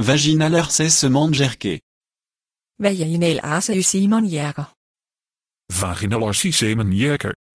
Vaginal Vaginaler jerké. Vaginal harcèlement Vaginaler c'est harcèlement jerké.